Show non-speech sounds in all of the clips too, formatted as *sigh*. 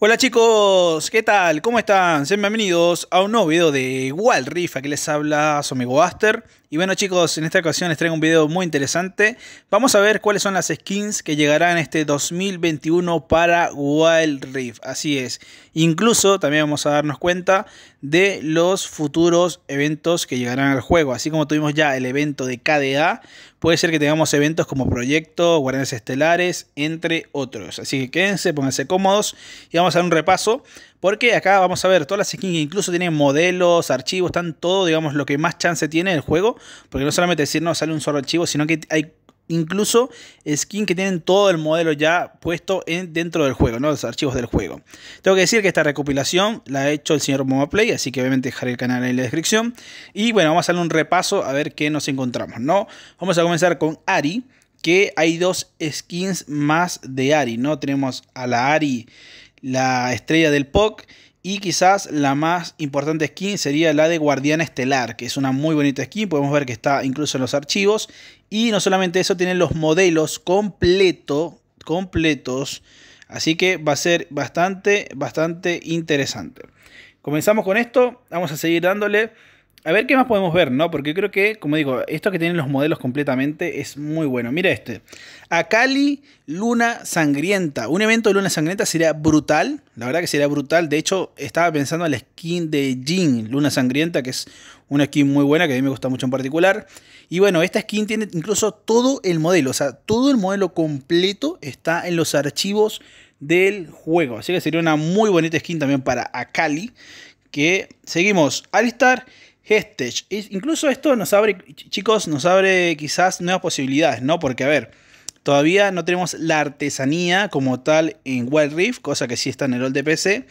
Hola chicos, ¿qué tal? ¿Cómo están? Sean bienvenidos a un nuevo video de Wild Rift. Aquí les habla su amigo Aster. Y bueno chicos, en esta ocasión les traigo un video muy interesante. Vamos a ver cuáles son las skins que llegarán este 2021 para Wild Rift. Así es. Incluso también vamos a darnos cuenta de los futuros eventos que llegarán al juego. Así como tuvimos ya el evento de KDA, puede ser que tengamos eventos como Proyecto, Guardianes Estelares, entre otros. Así que quédense, pónganse cómodos y vamos a dar un repaso. Porque acá vamos a ver todas las skins que incluso tienen modelos, archivos, están todo, digamos, lo que más chance tiene el juego porque no solamente decir, no, sale un solo archivo, sino que hay incluso skins que tienen todo el modelo ya puesto dentro del juego, ¿no? los archivos del juego. Tengo que decir que esta recopilación la ha hecho el señor Play así que obviamente dejaré el canal en la descripción. Y bueno, vamos a hacer un repaso a ver qué nos encontramos, ¿no? Vamos a comenzar con Ari, que hay dos skins más de Ari, ¿no? Tenemos a la Ari, la estrella del POC y quizás la más importante skin sería la de guardiana Estelar, que es una muy bonita skin, podemos ver que está incluso en los archivos. Y no solamente eso, tienen los modelos completo, completos. Así que va a ser bastante, bastante interesante. Comenzamos con esto, vamos a seguir dándole a ver qué más podemos ver, ¿no? Porque creo que, como digo, esto que tienen los modelos completamente es muy bueno. Mira este. Akali Luna Sangrienta. Un evento de Luna Sangrienta sería brutal. La verdad que sería brutal. De hecho, estaba pensando en la skin de Jin, Luna Sangrienta, que es una skin muy buena que a mí me gusta mucho en particular. Y bueno, esta skin tiene incluso todo el modelo. O sea, todo el modelo completo está en los archivos del juego. Así que sería una muy bonita skin también para Akali. Que seguimos. Alistar Incluso esto nos abre, chicos, nos abre quizás nuevas posibilidades, ¿no? Porque, a ver, todavía no tenemos la artesanía como tal en Wild Rift, cosa que sí está en el old de PC.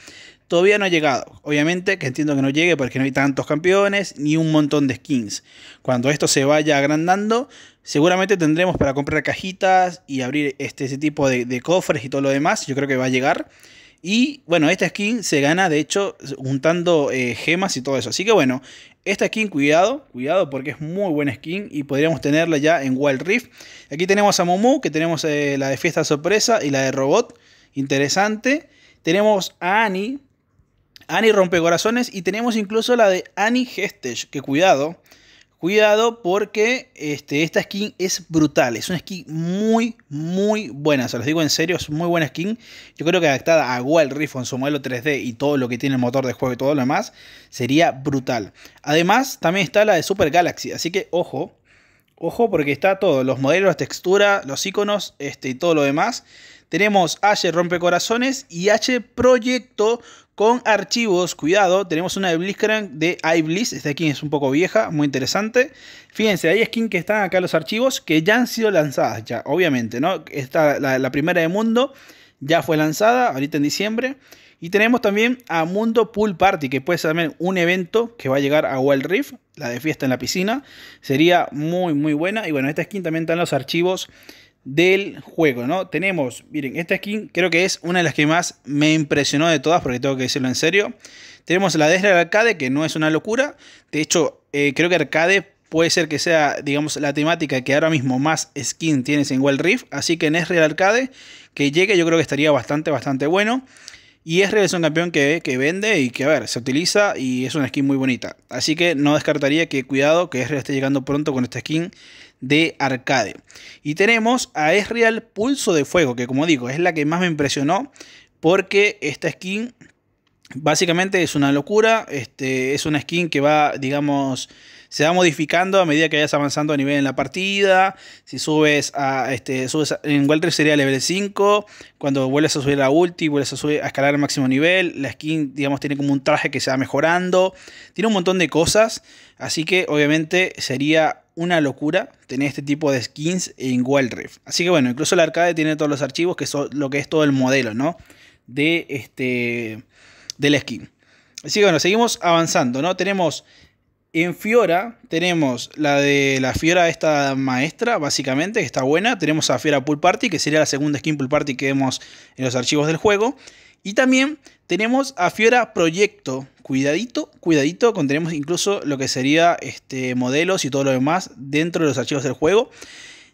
Todavía no ha llegado. Obviamente que entiendo que no llegue porque no hay tantos campeones ni un montón de skins. Cuando esto se vaya agrandando, seguramente tendremos para comprar cajitas y abrir este, ese tipo de, de cofres y todo lo demás. Yo creo que va a llegar. Y bueno, esta skin se gana, de hecho, juntando eh, gemas y todo eso. Así que bueno, esta skin, cuidado, cuidado porque es muy buena skin y podríamos tenerla ya en Wild Rift. Aquí tenemos a Momu, que tenemos eh, la de Fiesta Sorpresa y la de Robot. Interesante. Tenemos a Annie, Annie Rompecorazones y tenemos incluso la de Annie Hestech, que cuidado. Cuidado porque este, esta skin es brutal. Es una skin muy, muy buena. Se los digo en serio, es muy buena skin. Yo creo que adaptada a Wild Rift en su modelo 3D y todo lo que tiene el motor de juego y todo lo demás, sería brutal. Además, también está la de Super Galaxy. Así que ojo, ojo porque está todo. Los modelos, la textura, los iconos este, y todo lo demás. Tenemos H Rompecorazones y H Proyecto con archivos, cuidado, tenemos una de Blitzcrank de iBlizz. esta skin es un poco vieja, muy interesante. Fíjense, hay skins que están acá los archivos que ya han sido lanzadas, ya, obviamente, ¿no? la, primera de Mundo ya fue lanzada, ahorita en diciembre. Y tenemos también a Mundo Pool Party, que puede ser también un evento que va a llegar a Wild Rift, la de fiesta en la piscina. Sería muy, muy buena. Y bueno, esta skin también está en los archivos del juego, ¿no? Tenemos, miren, esta skin creo que es una de las que más me impresionó de todas, porque tengo que decirlo en serio. Tenemos la de Arcade, que no es una locura. De hecho, eh, creo que Arcade puede ser que sea, digamos, la temática que ahora mismo más skin tienes en Wild Rift. Así que en Esreal Arcade, que llegue, yo creo que estaría bastante, bastante bueno. Y Esreal es un campeón que, vende y que, a ver, se utiliza y es una skin muy bonita. Así que no descartaría que, cuidado, que Esreal esté llegando pronto con esta skin de arcade. Y tenemos a Esreal Pulso de Fuego, que como digo, es la que más me impresionó porque esta skin básicamente es una locura. Este, es una skin que va, digamos, se va modificando a medida que vayas avanzando a nivel en la partida. Si subes a, este, subes en Walter sería level 5. Cuando vuelves a subir a ulti, vuelves a, subir, a escalar al máximo nivel. La skin, digamos, tiene como un traje que se va mejorando. Tiene un montón de cosas. Así que, obviamente, sería una locura tener este tipo de skins en Wild Rift. Así que bueno, incluso la arcade tiene todos los archivos que son lo que es todo el modelo, ¿no? De este del skin. Así que bueno, seguimos avanzando, ¿no? Tenemos en Fiora, tenemos la de la Fiora esta maestra, básicamente, que está buena. Tenemos a Fiora Pool Party, que sería la segunda skin Pool Party que vemos en los archivos del juego. Y también tenemos a Fiora Proyecto. Cuidadito, cuidadito, con tenemos incluso lo que sería este, modelos y todo lo demás dentro de los archivos del juego.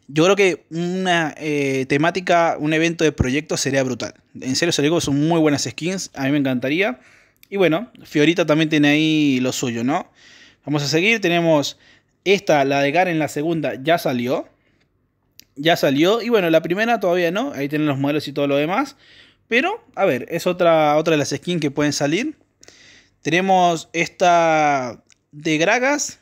Yo creo que una eh, temática, un evento de proyecto sería brutal. En serio, se son muy buenas skins, a mí me encantaría. Y bueno, Fiorita también tiene ahí lo suyo, ¿no? Vamos a seguir, tenemos esta, la de Garen, la segunda, ya salió. Ya salió, y bueno, la primera todavía no, ahí tienen los modelos y todo lo demás. Pero, a ver, es otra, otra de las skins que pueden salir. Tenemos esta de Gragas,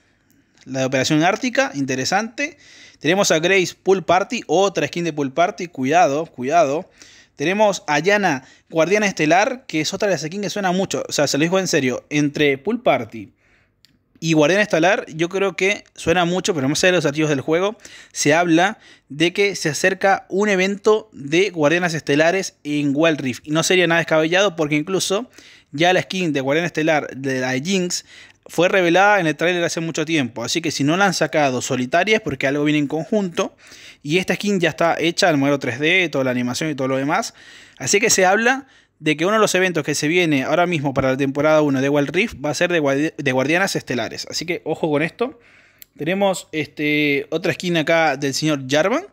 la de Operación Ártica, interesante. Tenemos a Grace Pool Party, otra skin de Pool Party, cuidado, cuidado. Tenemos a Yana Guardiana Estelar, que es otra de las skins que suena mucho. O sea, se lo digo en serio, entre Pool Party, y Guardián Estelar, yo creo que suena mucho, pero más allá de los archivos del juego, se habla de que se acerca un evento de Guardianas Estelares en Wild Rift. Y no sería nada descabellado porque incluso ya la skin de Guardián Estelar de la Jinx fue revelada en el tráiler hace mucho tiempo, así que si no la han sacado solitaria porque algo viene en conjunto y esta skin ya está hecha al modelo 3D, toda la animación y todo lo demás, así que se habla de que uno de los eventos que se viene ahora mismo para la temporada 1 de Wild Rift va a ser de, Guardianas Estelares. Así que ojo con esto. Tenemos este, otra skin acá del señor Jarvan.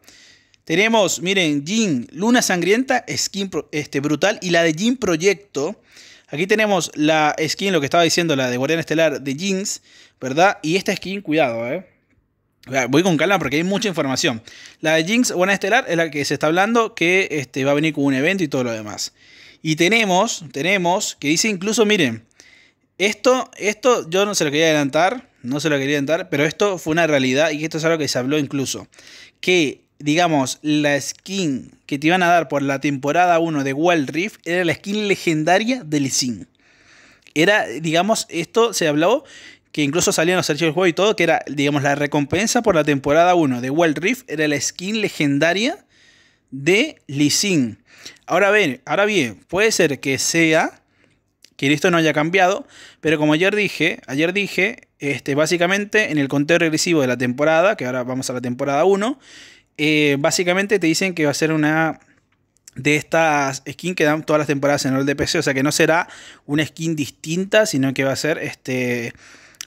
Tenemos, miren, Jin, Luna Sangrienta, skin este, brutal. Y la de Jin Proyecto. Aquí tenemos la skin, lo que estaba diciendo, la de Guardiana Estelar de Jinx. ¿verdad? Y esta skin, cuidado, eh. Voy con calma porque hay mucha información. La de Jinx Guardiana Estelar es la que se está hablando, que este, va a venir con un evento y todo lo demás. Y tenemos, tenemos, que dice incluso, miren, esto, esto yo no se lo quería adelantar, no se lo quería adelantar, pero esto fue una realidad y esto es algo que se habló incluso. Que, digamos, la skin que te iban a dar por la temporada 1 de Wild Rift era la skin legendaria de Sin. Era, digamos, esto se habló que incluso salían los archivos del juego y todo, que era, digamos, la recompensa por la temporada 1 de Wild Rift era la skin legendaria de Lee Ahora bien, ahora bien, puede ser que sea que esto no haya cambiado, pero como ayer dije, ayer dije, este, básicamente en el conteo regresivo de la temporada, que ahora vamos a la temporada 1, eh, básicamente te dicen que va a ser una de estas skins que dan todas las temporadas en el DPC, o sea que no será una skin distinta, sino que va a ser este,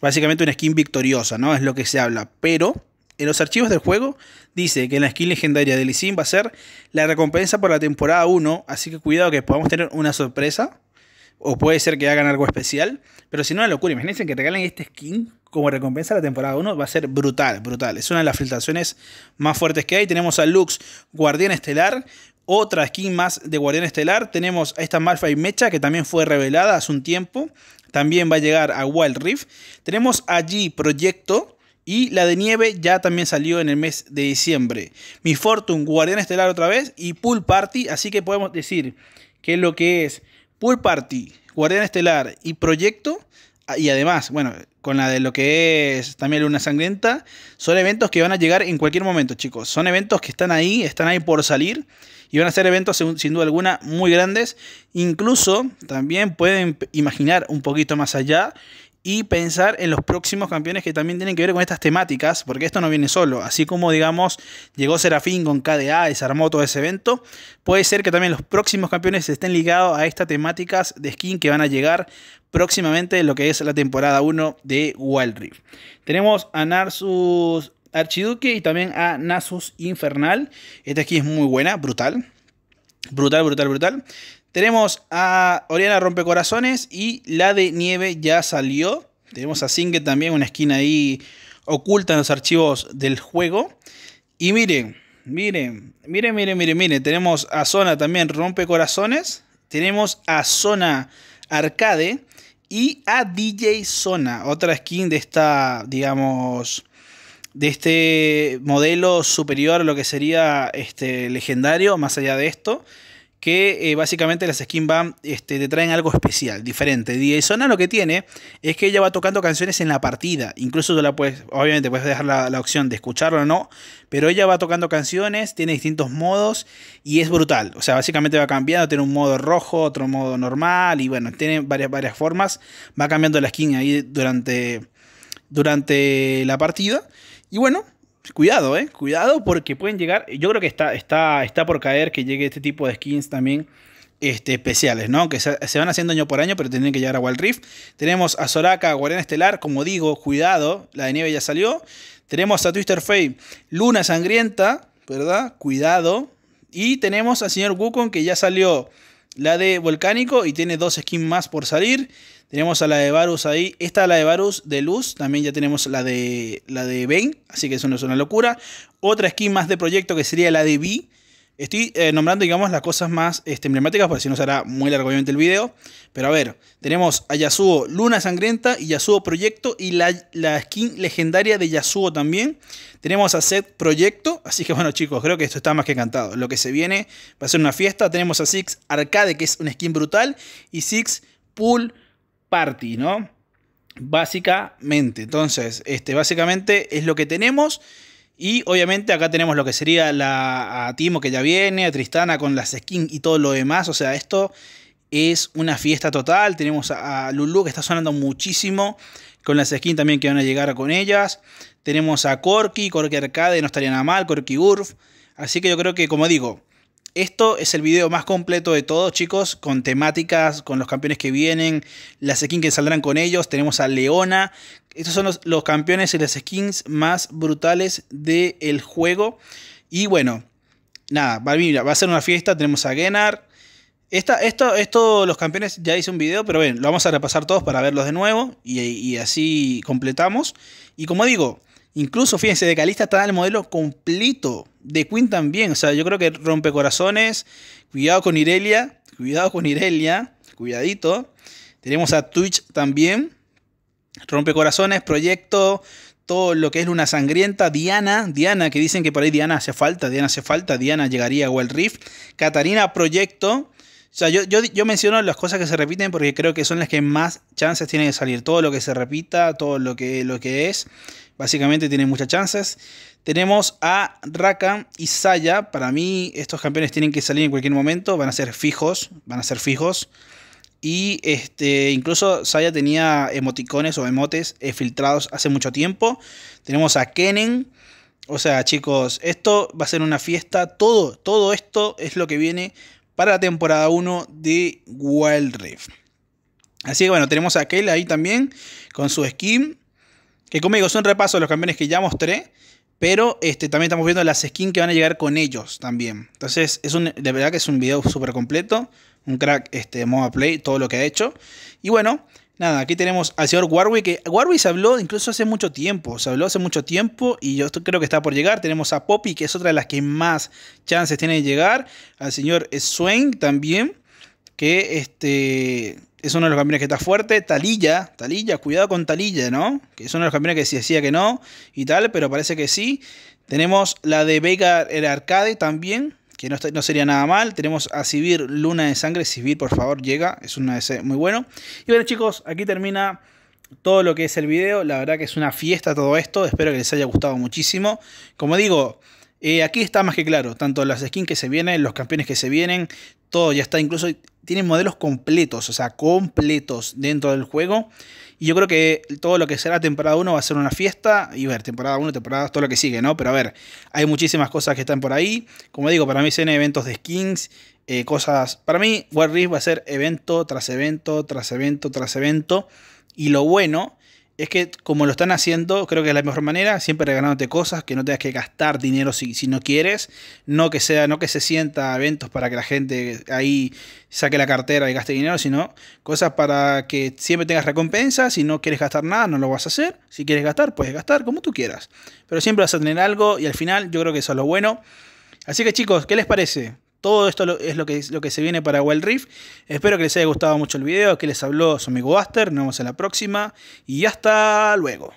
básicamente una skin victoriosa, ¿no? Es lo que se habla, pero en los archivos del juego dice que la skin legendaria de Lisin va a ser la recompensa por la temporada 1, así que cuidado que podamos tener una sorpresa. O puede ser que hagan algo especial. Pero si no, una locura. Imagínense que regalen este skin como recompensa a la temporada 1. Va a ser brutal, brutal. Es una de las filtraciones más fuertes que hay. Tenemos a Lux, Guardián Estelar. Otra skin más de Guardián Estelar. Tenemos a esta Malphite Mecha que también fue revelada hace un tiempo. También va a llegar a Wild Rift. Tenemos allí Proyecto y la de nieve ya también salió en el mes de diciembre. Mi Fortune, Guardián Estelar otra vez y Pool Party. Así que podemos decir que lo que es Pool Party, Guardián Estelar y Proyecto. Ah, y además, bueno, con la de lo que es también Luna Sangrienta, son eventos que van a llegar en cualquier momento, chicos. Son eventos que están ahí, están ahí por salir. Y van a ser eventos, sin duda alguna, muy grandes. Incluso también pueden imaginar un poquito más allá y pensar en los próximos campeones que también tienen que ver con estas temáticas, porque esto no viene solo. Así como, digamos, llegó Serafín con KDA, desarmó todo ese evento, puede ser que también los próximos campeones estén ligados a estas temáticas de skin que van a llegar próximamente en lo que es la temporada 1 de Wild Rift. Tenemos a Narsus Archiduque y también a Nasus Infernal. Esta skin es muy buena, brutal. Brutal, brutal, brutal. Tenemos a Oriana Rompecorazones y la de Nieve ya salió. Tenemos a Singe también, una skin ahí oculta en los archivos del juego. Y miren, miren, miren, miren, miren, miren. Tenemos a Zona también Rompecorazones. Tenemos a Zona Arcade y a DJ Zona, otra skin de esta, digamos, de este modelo superior a lo que sería este legendario, más allá de esto que eh, básicamente las skins este, te traen algo especial, diferente. Y Zona lo que tiene es que ella va tocando canciones en la partida. Incluso tú la puedes, obviamente puedes dejar la, opción de escucharla o no, pero ella va tocando canciones, tiene distintos modos y es brutal. O sea, básicamente va cambiando, tiene un modo rojo, otro modo normal y bueno, tiene varias, varias formas. Va cambiando la skin ahí durante, durante la partida. Y bueno, cuidado, ¿eh? Cuidado porque pueden llegar, yo creo que está, está, está por caer que llegue este tipo de skins también. Este, especiales, ¿no? Que se, van haciendo año por año, pero tienen que llegar a Wild Rift. Tenemos a Soraka, Guardián Estelar, como digo, cuidado, la de nieve ya salió. Tenemos a Twister Fate, Luna Sangrienta, ¿verdad? Cuidado. Y tenemos al señor Wukong que ya salió la de Volcánico y tiene dos skins más por salir. Tenemos a la de Varus ahí. Esta es la de Varus de Luz. También ya tenemos la de la de Bane. Así que eso no es una locura. Otra skin más de proyecto que sería la de Vi Estoy eh, nombrando, digamos, las cosas más este, emblemáticas, porque si no hará muy largo obviamente el video. Pero a ver, tenemos a Yasuo Luna Sangrienta y Yasuo Proyecto y la, skin legendaria de Yasuo también. Tenemos a Set Proyecto, así que *laughs* bueno chicos, creo que esto está más que cantado. Lo que se viene va a ser una fiesta. Tenemos a Six Arcade, que es una skin brutal, y Six Pool Party, ¿no? Básicamente, entonces, este, básicamente es lo que tenemos. Y obviamente acá tenemos lo que sería la, a Timo que ya viene, a Tristana con las skins y todo lo demás. O sea, esto es una fiesta total. Tenemos a, a Lulu que está sonando muchísimo con las skins también que van a llegar con ellas. Tenemos a Corky, Corky Arcade, no estaría nada mal, Corky Urf. Así que yo creo que, como digo, esto es el video más completo de todos, chicos, con temáticas, con los campeones que vienen, las skins que saldrán con ellos. Tenemos a Leona. Estos son los, campeones y las skins más brutales del juego. Y bueno, nada, va, va a ser una fiesta. Tenemos a Gennar. Esta, esto, esto, los campeones, ya hice un video, pero ven, lo vamos a repasar todos para verlos de nuevo y así completamos. Y como digo, Incluso, fíjense, de Calista está el modelo completo. De Queen también. O sea, yo creo que rompe corazones. Cuidado con Irelia. Cuidado con Irelia. Cuidadito. Tenemos a Twitch también. Rompe corazones. proyecto. Todo lo que es Luna Sangrienta. Diana. Diana, que dicen que por ahí Diana hace falta. Diana hace falta. Diana llegaría a Wild Rift. Catarina, proyecto. O sea, yo, menciono las cosas que se repiten porque creo que son las que más chances tienen de salir. Todo lo que se repita, todo lo que, lo que es. Básicamente tiene muchas chances. Tenemos a Rakan y Saya. Para mí, estos campeones tienen que salir en cualquier momento. Van a ser fijos. Van a ser fijos. Y este, incluso Saya tenía emoticones o emotes eh, filtrados hace mucho tiempo. Tenemos a Kennen. O sea, chicos, esto va a ser una fiesta. Todo, todo esto es lo que viene para la temporada 1 de Wild Rift. Así que bueno, tenemos a Kel ahí también con su skin. Que conmigo son es un repaso de los campeones que ya mostré. Pero este, también estamos viendo las skins que van a llegar con ellos también. Entonces, es un, de verdad que es un video súper completo. Un crack este, MOBA Play, todo lo que ha hecho. Y bueno, nada, aquí tenemos al señor Warwick. Que Warwick se habló incluso hace mucho tiempo. Se habló hace mucho tiempo y yo creo que está por llegar. Tenemos a Poppy, que es otra de las que más chances tiene de llegar. Al señor Swain también que este, es uno de los campeones que está fuerte. Talilla, Talilla, cuidado con Talilla, ¿no? Que es uno de los campeones que se decía que no y tal, pero parece que sí. Tenemos la de Vega el Arcade también, que no, sería nada mal. Tenemos a Sivir, Luna de Sangre. Sivir, por favor, llega. Es una DC muy bueno. Y bueno, chicos, aquí termina todo lo que es el video. La verdad que es una fiesta todo esto. Espero que les haya gustado muchísimo. Como digo, eh, aquí está más que claro, tanto las skins que se vienen, los campeones que se vienen, todo ya está, incluso tienen modelos completos, o sea, completos dentro del juego. Y yo creo que todo lo que será temporada 1 va a ser una fiesta. Y ver, temporada 1, temporada 2, todo lo que sigue, ¿no? Pero a ver, hay muchísimas cosas que están por ahí. Como digo, para mí se eventos de skins, eh, cosas... Para mí, War va a ser evento tras evento, tras evento, tras evento. Y lo bueno es que como lo están haciendo, creo que es la mejor manera, siempre regalándote cosas, que no tengas que gastar dinero si, no quieres, no que sea, no que se sienta eventos para que la gente ahí saque la cartera y gaste dinero, sino cosas para que siempre tengas recompensas, si no quieres gastar nada, no lo vas a hacer, si quieres gastar, puedes gastar como tú quieras, pero siempre vas a tener algo y al final yo creo que eso es lo bueno. Así que chicos, ¿qué les parece? Todo esto es lo que, lo que se viene para Wild Rift. Espero que les haya gustado mucho el video, que les habló su amigo Buster. Nos vemos en la próxima y hasta luego.